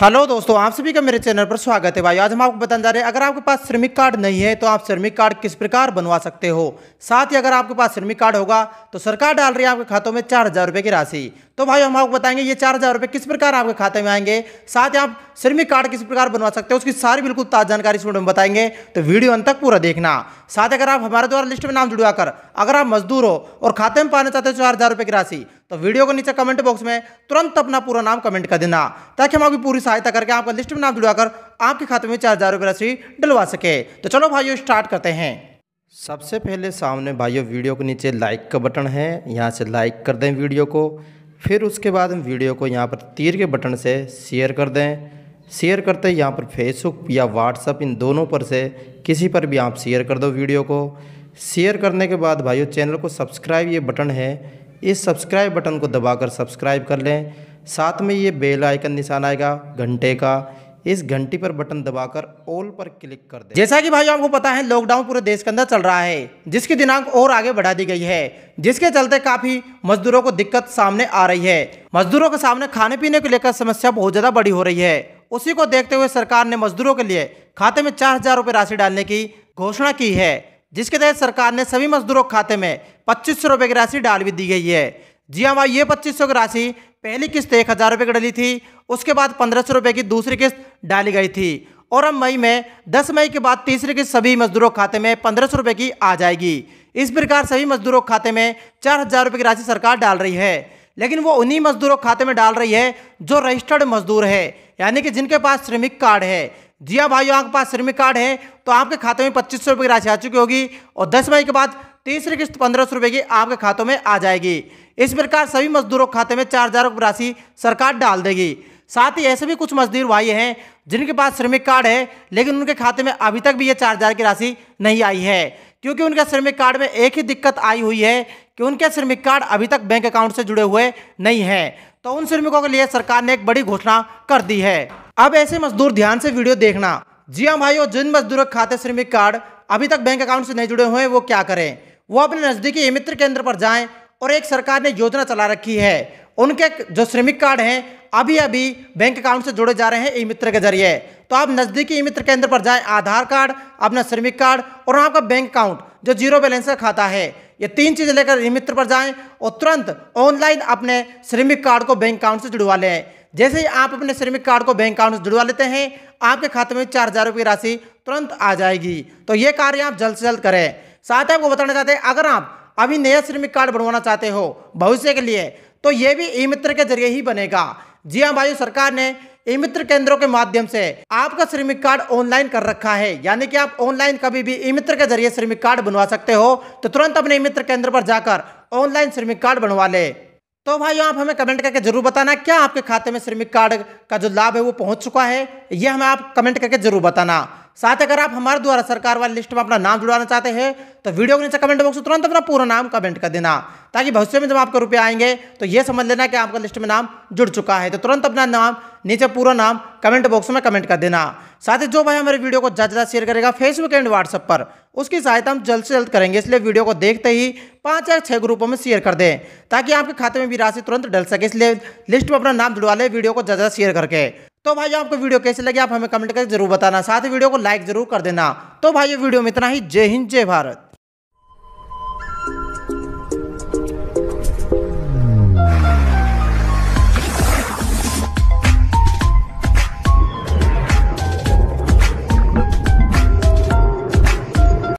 hello दोस्तों आप सभी का मेरे चैनल पर स्वागत है भाई आज हम आपको बताने जा रहे हैं अगर आपके पास श्रमिक कार्ड नहीं है तो आप श्रमिक कार्ड किस प्रकार बनवा सकते हो साथ ही अगर आपके पास श्रमिक कार्ड होगा तो सरकार डाल रही है आपके खातों में चार हज़ार रुपये की राशि तो भाई हम आपको बताएंगे ये चार हज़ार रुपये किस प्रकार आपके खाते में आएंगे साथ ही आप श्रमिक कार्ड किस प्रकार बनवा सकते हो उसकी सारी बिल्कुल ताज़ जानकारी इस में बताएंगे तो वीडियो अंत तक पूरा देखना साथ अगर आप हमारे द्वारा लिस्ट में नाम जुड़वा कर अगर आप मजदूर हो और खाते में पाना चाहते हो चार हज़ार रुपये की राशि तो वीडियो को नीचे कमेंट बॉक्स में तुरंत अपना पूरा नाम कमेंट कर देना ताकि हम आपकी पूरी सहायता करके आपका लिस्ट में नाम जुड़वाकर आपके खाते में चार हज़ार रुपये राशि डलवा सके तो चलो भाइयों स्टार्ट करते हैं सबसे पहले सामने भाइयों वीडियो के नीचे लाइक का बटन है यहाँ से लाइक कर दें वीडियो को फिर उसके बाद हम वीडियो को यहाँ पर तीर के बटन से शेयर कर दें शेयर करते यहाँ पर फेसबुक या व्हाट्सअप इन दोनों पर से किसी पर भी आप शेयर कर दो वीडियो को शेयर करने के बाद भाइयों चैनल को सब्सक्राइब ये बटन है इस सब्सक्राइब बटन को दबाकर सब्सक्राइब कर लें साथ में ये बेल आइकन निशान आएगा घंटे का इस घंटी पर बटन दबाकर ऑल पर क्लिक कर दें जैसा कि भाई आपको पता है लॉकडाउन पूरे देश के अंदर चल रहा है जिसकी दिनांक और आगे बढ़ा दी गई है जिसके चलते काफी मजदूरों को दिक्कत सामने आ रही है मजदूरों के सामने खाने पीने को लेकर समस्या बहुत ज्यादा बड़ी हो रही है उसी को देखते हुए सरकार ने मजदूरों के लिए खाते में चार हजार राशि डालने की घोषणा की है जिसके तहत सरकार ने सभी मजदूरों के खाते में पच्चीस सौ की राशि डाल भी दी गई है जी हाँ भाई ये पच्चीस सौ की राशि पहली किस्त एक हज़ार रुपये की डली थी उसके बाद पंद्रह सौ रुपये की दूसरी किस्त डाली गई थी और अब मई में दस मई के बाद तीसरी किस्त सभी मजदूरों के खाते में पंद्रह सौ रुपये की आ जाएगी इस प्रकार सभी मजदूरों के खाते में चार हज़ार रुपये की राशि सरकार डाल रही है लेकिन वो उन्हीं मजदूरों के खाते में डाल रही है जो रजिस्टर्ड मजदूर है यानी कि जिनके पास श्रमिक कार्ड है जी हाँ भाइयों आपके पास श्रमिक कार्ड है तो आपके खाते में पच्चीस सौ रुपये की राशि आ चुकी होगी और दस मई के बाद तीसरी किस्त पंद्रह सौ रुपये की आपके खातों में आ जाएगी इस प्रकार सभी मजदूरों के खाते में चार हज़ार रुपये राशि सरकार डाल देगी साथ ही ऐसे भी कुछ मजदूर भाई हैं जिनके पास श्रमिक कार्ड है लेकिन उनके खाते में अभी तक भी ये चार हज़ार की राशि नहीं आई है क्योंकि उनके श्रमिक कार्ड में एक ही दिक्कत आई हुई है कि उनके श्रमिक कार्ड अभी तक बैंक अकाउंट से जुड़े हुए नहीं हैं तो उन श्रमिकों के लिए सरकार ने एक बड़ी घोषणा कर दी है अब ऐसे मजदूर ध्यान से वीडियो देखना जी हाँ भाइयों जिन मजदूर खाते श्रमिक कार्ड अभी तक बैंक अकाउंट से नहीं जुड़े हुए हैं वो क्या करें वो अपने नज़दीकी ई मित्र केंद्र पर जाएं और एक सरकार ने योजना चला रखी है उनके जो श्रमिक कार्ड हैं अभी अभी बैंक अकाउंट से जुड़े जा रहे हैं ई मित्र के जरिए तो आप नज़दीकी ई मित्र केंद्र पर जाएं आधार कार्ड अपना श्रमिक कार्ड और आपका बैंक अकाउंट जो जीरो बैलेंस का खाता है ये तीन चीज़ लेकर ई मित्र पर जाएं और तुरंत ऑनलाइन अपने श्रमिक कार्ड को बैंक अकाउंट से जुड़वा लें जैसे ही आप अपने श्रमिक कार्ड को बैंक अकाउंट से जुड़वा लेते हैं आपके खाते में चार हज़ार रुपये राशि तुरंत आ जाएगी तो ये कार्य आप जल्द से जल्द करें साथ ही आपको बताना चाहते हैं अगर आप अभी नया श्रमिक कार्ड बनवाना चाहते हो भविष्य के लिए तो ये भी ई मित्र के जरिए ही बनेगा जी हाँ भाई सरकार ने ई मित्र केंद्रों के माध्यम से आपका श्रमिक कार्ड ऑनलाइन कर रखा है यानी कि आप ऑनलाइन कभी भी ई मित्र के जरिए श्रमिक कार्ड बनवा सकते हो तो तुरंत अपने ई मित्र केंद्र पर जाकर ऑनलाइन श्रमिक कार्ड बनवा ले तो भाई आप हमें कमेंट करके जरूर बताना क्या आपके खाते में श्रमिक कार्ड का जो लाभ है वो पहुंच चुका है यह हमें आप कमेंट करके जरूर बताना साथ अगर आप हमारे द्वारा सरकार वाली लिस्ट में अपना नाम जुड़ाना चाहते हैं तो वीडियो के नीचे कमेंट बॉक्स में तुरंत अपना पूरा नाम कमेंट कर देना ताकि भविष्य में जब आपको रुपये आएंगे तो यह समझ लेना कि आपका लिस्ट में नाम जुड़ चुका है तो तुरंत अपना नाम नीचे पूरा नाम कमेंट बॉक्स में कमेंट कर देना साथ ही जो भाई हमारे वीडियो को ज़्यादा ज्यादा शेयर करेगा फेसबुक एंड व्हाट्सएप पर उसकी सहायता हम जल्द से जल्द करेंगे इसलिए वीडियो को देखते ही पांच या छह ग्रुपों में शेयर कर दें ताकि आपके खाते में भी राशि तुरंत डल सके इसलिए लिस्ट में अपना नाम जुड़वा ले वीडियो को ज़्यादा शेयर करके तो भाई आपको वीडियो कैसे लगे आप हमें कमेंट करके जरूर बताना साथ ही वीडियो को लाइक जरूर कर देना तो भाई ये वीडियो में इतना ही जय हिंद जय भारत